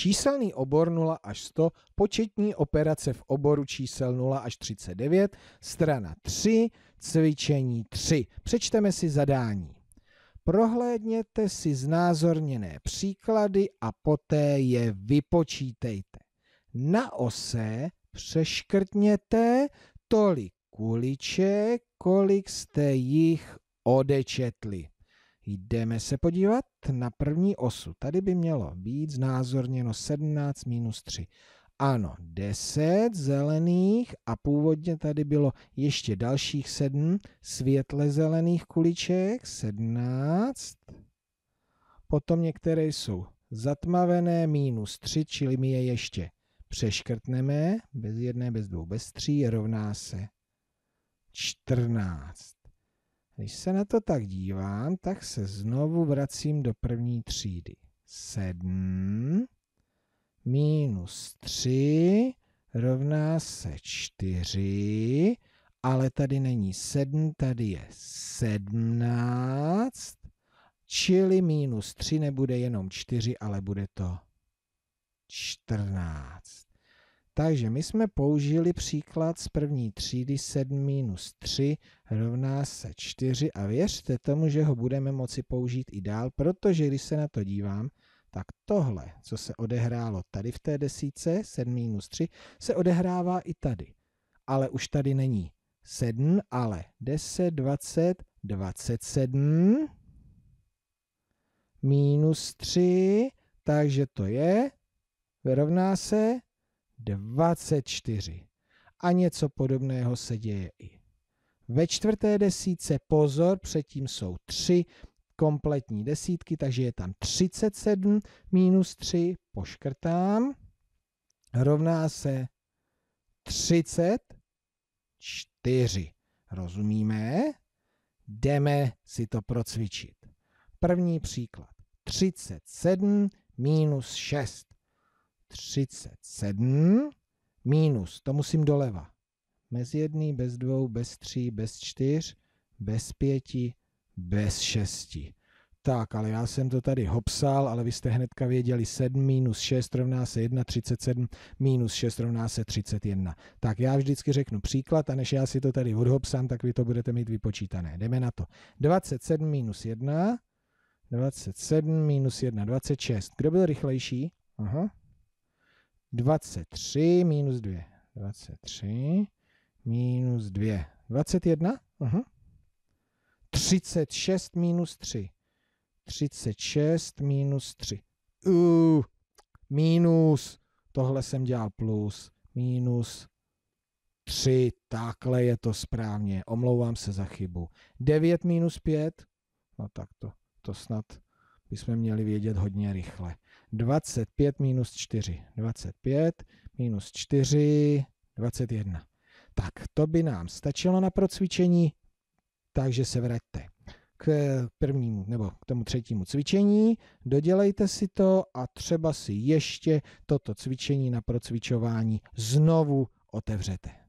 Číselný obor 0 až 100, početní operace v oboru čísel 0 až 39, strana 3, cvičení 3. Přečteme si zadání. Prohlédněte si znázorněné příklady a poté je vypočítejte. Na ose přeškrtněte tolik kuliček, kolik jste jich odečetli. Jdeme se podívat na první osu. Tady by mělo být znázorněno 17 minus 3. Ano, 10 zelených a původně tady bylo ještě dalších 7 světle zelených kuliček, 17. Potom některé jsou zatmavené, minus 3, čili my je ještě přeškrtneme, bez jedné, bez dvou, bez tří, rovná se 14. Když se na to tak dívám, tak se znovu vracím do první třídy. 7 minus 3 rovná se 4, ale tady není 7, tady je 17, čili minus 3 nebude jenom 4, ale bude to 14. Takže my jsme použili příklad z první třídy 7 minus 3 rovná se 4 a věřte tomu, že ho budeme moci použít i dál, protože když se na to dívám, tak tohle, co se odehrálo tady v té desíce, 7 minus 3, se odehrává i tady. Ale už tady není 7, ale 10, 20, 27, minus 3, takže to je, rovná se 24. A něco podobného se děje i ve čtvrté desíce pozor, předtím jsou tři kompletní desítky, takže je tam 37 minus 3, poškrtám, rovná se 34. Rozumíme? Jdeme si to procvičit. První příklad. 37 minus 6. 37 minus, to musím doleva. Bez jedný, bez dvou, bez tří, bez čtyř, bez pěti, bez šesti. Tak, ale já jsem to tady hopsal, ale vy jste hnedka věděli 7 minus 6 rovná se 1, 37 minus 6 rovná se 31. Tak já vždycky řeknu příklad a než já si to tady odhopsám, tak vy to budete mít vypočítané. Jdeme na to. 27 minus 1, 27 minus 1, 26. Kdo byl rychlejší? Aha. 23 minus 2. 23 minus 2. 21? Uh -huh. 36 minus 3. 36 minus 3. Uh, minus. Tohle jsem dělal plus. Minus 3. Takhle je to správně. Omlouvám se za chybu. 9 minus 5. No tak to, to snad bychom měli vědět hodně rychle. 25 minus 4. 25 minus 4, 21. Tak, to by nám stačilo na procvičení, takže se vraťte k prvnímu nebo k tomu třetímu cvičení, dodělejte si to a třeba si ještě toto cvičení na procvičování znovu otevřete.